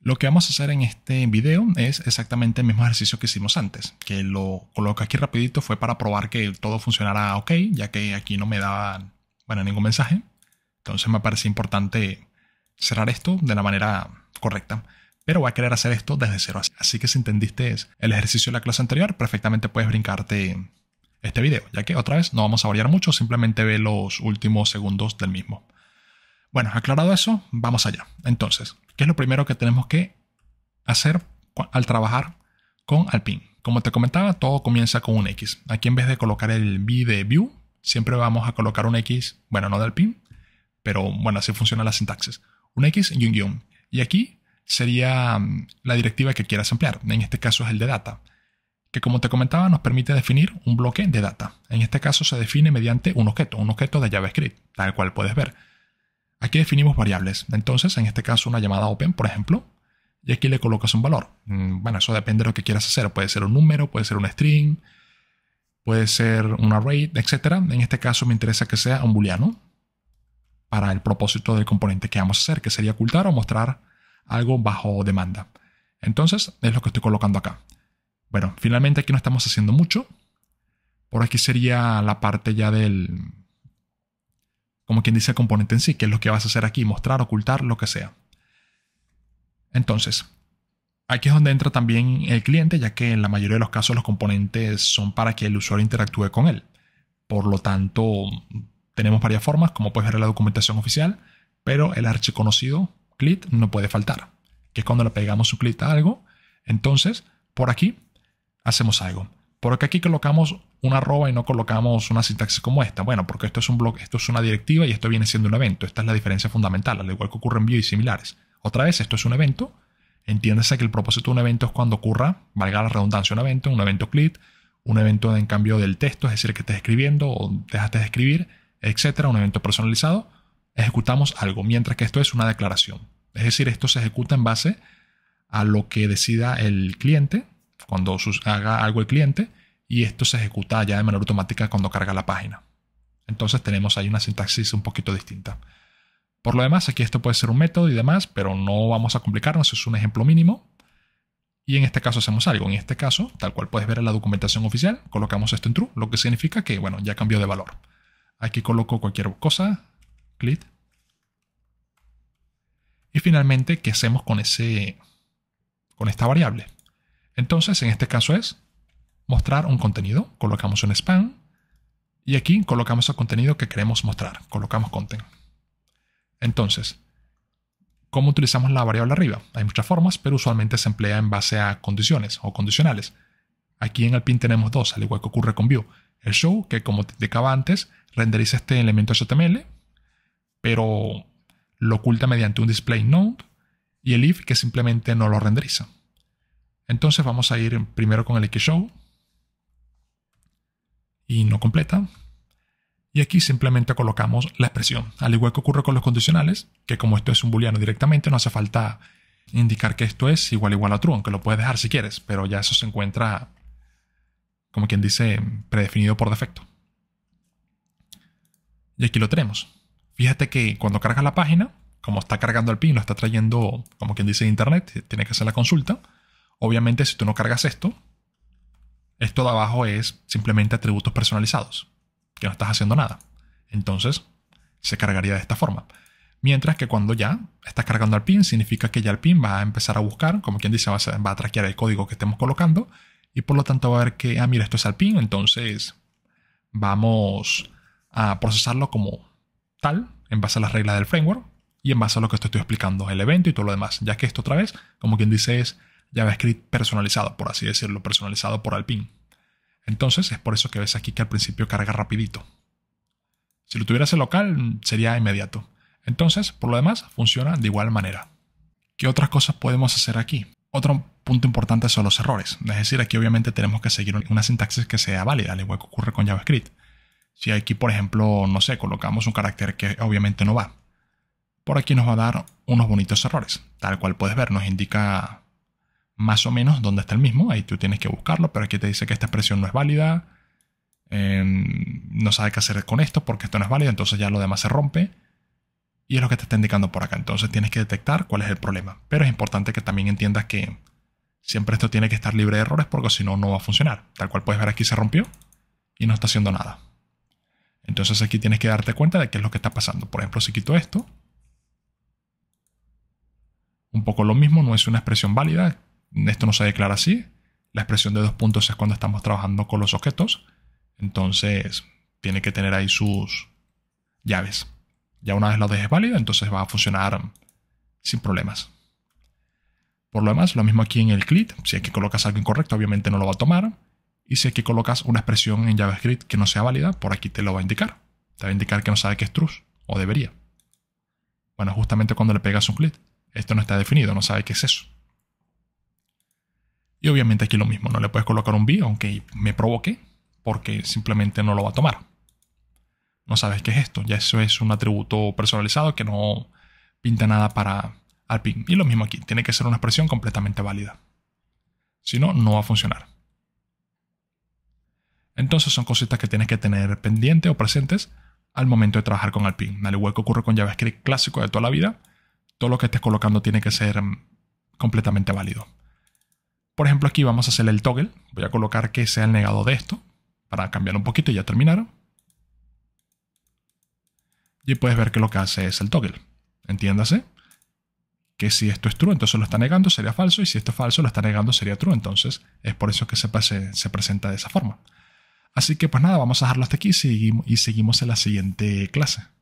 Lo que vamos a hacer en este video es exactamente el mismo ejercicio que hicimos antes, que lo coloco aquí rapidito fue para probar que todo funcionara ok, ya que aquí no me daba bueno, ningún mensaje. Entonces me parece importante cerrar esto de la manera correcta. Pero voy a querer hacer esto desde cero. Así que si entendiste el ejercicio de la clase anterior, perfectamente puedes brincarte este video, ya que otra vez no vamos a variar mucho, simplemente ve los últimos segundos del mismo. Bueno, aclarado eso, vamos allá. Entonces, ¿qué es lo primero que tenemos que hacer al trabajar con Alpine? Como te comentaba, todo comienza con un X. Aquí en vez de colocar el B de view, siempre vamos a colocar un X, bueno, no de Alpine, pero bueno, así funciona la sintaxis. Un X y un guión. Y aquí sería mm, la directiva que quieras emplear. En este caso es el de data, que como te comentaba nos permite definir un bloque de data. En este caso se define mediante un objeto, un objeto de JavaScript, tal cual puedes ver. Aquí definimos variables. Entonces, en este caso, una llamada open, por ejemplo, y aquí le colocas un valor. Mm, bueno, eso depende de lo que quieras hacer. Puede ser un número, puede ser un string, puede ser un array, etc. En este caso, me interesa que sea un booleano para el propósito del componente que vamos a hacer, que sería ocultar o mostrar algo bajo demanda. Entonces, es lo que estoy colocando acá. Bueno, finalmente aquí no estamos haciendo mucho. Por aquí sería la parte ya del, como quien dice componente en sí, que es lo que vas a hacer aquí, mostrar, ocultar, lo que sea. Entonces, aquí es donde entra también el cliente, ya que en la mayoría de los casos los componentes son para que el usuario interactúe con él. Por lo tanto, tenemos varias formas, como puedes ver en la documentación oficial, pero el archiconocido clit no puede faltar, que es cuando le pegamos su clit a algo. Entonces, por aquí hacemos algo. Porque aquí colocamos un arroba y no colocamos una sintaxis como esta. Bueno, porque esto es un blog, esto es una directiva y esto viene siendo un evento. Esta es la diferencia fundamental, al igual que ocurre en Vue y similares. Otra vez, esto es un evento. Entiéndese que el propósito de un evento es cuando ocurra, valga la redundancia, un evento, un evento click, un evento en cambio del texto, es decir, que estés escribiendo o dejaste de escribir, etcétera, un evento personalizado. Ejecutamos algo, mientras que esto es una declaración. Es decir, esto se ejecuta en base a lo que decida el cliente, cuando haga algo el cliente, y esto se ejecuta ya de manera automática cuando carga la página. Entonces tenemos ahí una sintaxis un poquito distinta. Por lo demás, aquí esto puede ser un método y demás, pero no vamos a complicarnos, es un ejemplo mínimo. Y en este caso hacemos algo. En este caso, tal cual puedes ver en la documentación oficial, colocamos esto en true, lo que significa que, bueno, ya cambió de valor. Aquí coloco cualquier cosa, clic. Y finalmente, ¿qué hacemos con, ese, con esta variable? Entonces, en este caso es mostrar un contenido, colocamos un span y aquí colocamos el contenido que queremos mostrar, colocamos content. Entonces, ¿cómo utilizamos la variable arriba? Hay muchas formas, pero usualmente se emplea en base a condiciones o condicionales. Aquí en el pin tenemos dos, al igual que ocurre con view. El show, que como te indicaba antes, renderiza este elemento HTML, pero lo oculta mediante un display node, y el if, que simplemente no lo renderiza. Entonces vamos a ir primero con el show y no completa. Y aquí simplemente colocamos la expresión, al igual que ocurre con los condicionales, que como esto es un booleano directamente, no hace falta indicar que esto es igual igual a true, aunque lo puedes dejar si quieres, pero ya eso se encuentra, como quien dice, predefinido por defecto. Y aquí lo tenemos. Fíjate que cuando cargas la página, como está cargando el pin, lo está trayendo, como quien dice, internet, tiene que hacer la consulta. Obviamente, si tú no cargas esto, esto de abajo es simplemente atributos personalizados, que no estás haciendo nada. Entonces, se cargaría de esta forma. Mientras que cuando ya estás cargando al pin, significa que ya el pin va a empezar a buscar, como quien dice, va a, traquear el código que estemos colocando y por lo tanto va a ver que, ah, mira, esto es al pin, entonces vamos a procesarlo como tal, en base a las reglas del framework y en base a lo que estoy explicando, el evento y todo lo demás, ya que esto otra vez, como quien dice, es JavaScript personalizado, por así decirlo, personalizado por Alpine. Entonces es por eso que ves aquí que al principio carga rapidito. Si lo tuvieras en local sería inmediato. Entonces, por lo demás, funciona de igual manera. ¿Qué otras cosas podemos hacer aquí? Otro punto importante son los errores. Es decir, aquí obviamente tenemos que seguir una sintaxis que sea válida, al igual que ocurre con JavaScript. Si aquí, por ejemplo, no sé, colocamos un carácter que obviamente no va, por aquí nos va a dar unos bonitos errores. Tal cual puedes ver, nos indica más o menos donde está el mismo. Ahí tú tienes que buscarlo, pero aquí te dice que esta expresión no es válida. Em, no sabe qué hacer con esto porque esto no es válido, entonces ya lo demás se rompe. Y es lo que te está indicando por acá. Entonces tienes que detectar cuál es el problema. Pero es importante que también entiendas que siempre esto tiene que estar libre de errores porque si no, no va a funcionar. Tal cual puedes ver aquí se rompió y no está haciendo nada. Entonces aquí tienes que darte cuenta de qué es lo que está pasando. Por ejemplo, si quito esto, un poco lo mismo, no es una expresión válida, esto no se declara así. La expresión de dos puntos es cuando estamos trabajando con los objetos. Entonces, tiene que tener ahí sus llaves. Ya una vez lo dejes válido, entonces va a funcionar sin problemas. Por lo demás, lo mismo aquí en el clip, Si que colocas algo incorrecto, obviamente no lo va a tomar. Y si que colocas una expresión en JavaScript que no sea válida, por aquí te lo va a indicar. Te va a indicar que no sabe que es true, o debería. Bueno, justamente cuando le pegas un clit. Esto no está definido, no sabe qué es eso. Y obviamente aquí lo mismo, no le puedes colocar un B, aunque me provoque, porque simplemente no lo va a tomar. No sabes qué es esto, ya eso es un atributo personalizado que no pinta nada para Alpine. Y lo mismo aquí, tiene que ser una expresión completamente válida. Si no, no va a funcionar. Entonces son cositas que tienes que tener pendiente o presentes al momento de trabajar con Alpine. Al igual que ocurre con JavaScript clásico de toda la vida, todo lo que estés colocando tiene que ser mm, completamente válido. Por ejemplo, aquí vamos a hacer el toggle. Voy a colocar que sea el negado de esto para cambiar un poquito y ya terminaron. Y puedes ver que lo que hace es el toggle. Entiéndase que si esto es true, entonces lo está negando, sería falso, y si esto es falso, lo está negando, sería true. Entonces es por eso que se, se presenta de esa forma. Así que pues nada, vamos a dejarlo hasta aquí y seguimos en la siguiente clase.